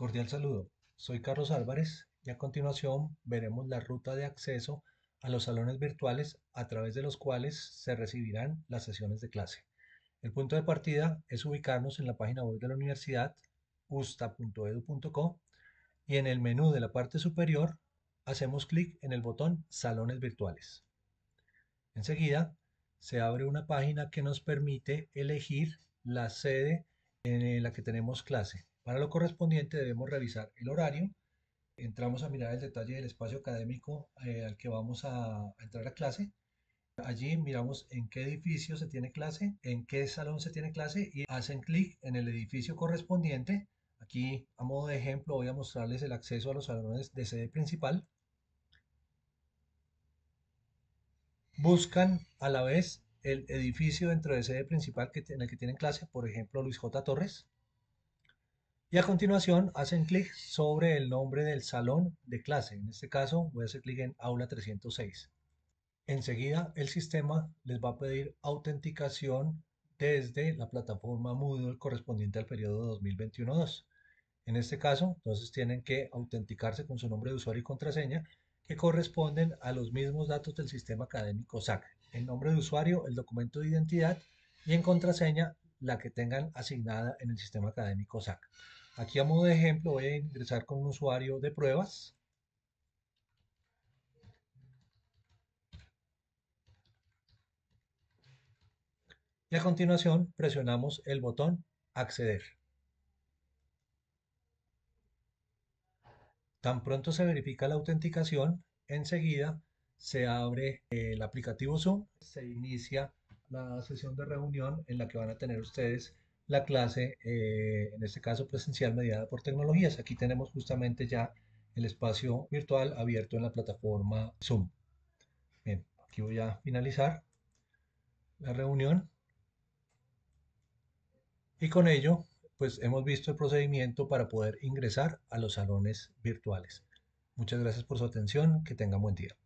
Cordial saludo, soy Carlos Álvarez y a continuación veremos la ruta de acceso a los salones virtuales a través de los cuales se recibirán las sesiones de clase. El punto de partida es ubicarnos en la página web de la universidad usta.edu.co y en el menú de la parte superior hacemos clic en el botón Salones virtuales. Enseguida se abre una página que nos permite elegir la sede en la que tenemos clase. Para lo correspondiente debemos revisar el horario, entramos a mirar el detalle del espacio académico eh, al que vamos a, entrar a clase. Allí miramos en qué edificio se tiene clase, en qué salón se tiene clase y hacen clic en el edificio correspondiente. Aquí, a modo de ejemplo, voy a mostrarles el acceso a los salones de sede principal. Buscan a la vez el edificio dentro de sede principal que, en el que tienen clase, por ejemplo, Luis J. Torres. Y a continuación hacen clic sobre el nombre del salón de clase. En este caso voy a hacer clic en Aula 306. Enseguida el sistema les va a pedir autenticación desde la plataforma Moodle correspondiente al periodo 2021-2. En este caso, entonces tienen que autenticarse con su nombre de usuario y contraseña que corresponden a los mismos datos del sistema académico SAC. El nombre de usuario, el documento de identidad y en contraseña la que tengan asignada en el sistema académico SAC. Aquí a modo de ejemplo voy a ingresar con un usuario de pruebas. Y a continuación presionamos el botón acceder. Tan pronto se verifica la autenticación, enseguida se abre el aplicativo Zoom, se inicia la sesión de reunión en la que van a tener ustedes la clase, eh, en este caso presencial mediada por tecnologías. Aquí tenemos justamente ya el espacio virtual abierto en la plataforma Zoom. Bien, aquí voy a finalizar la reunión. Y con ello, pues hemos visto el procedimiento para poder ingresar a los salones virtuales. Muchas gracias por su atención, que tengan buen día.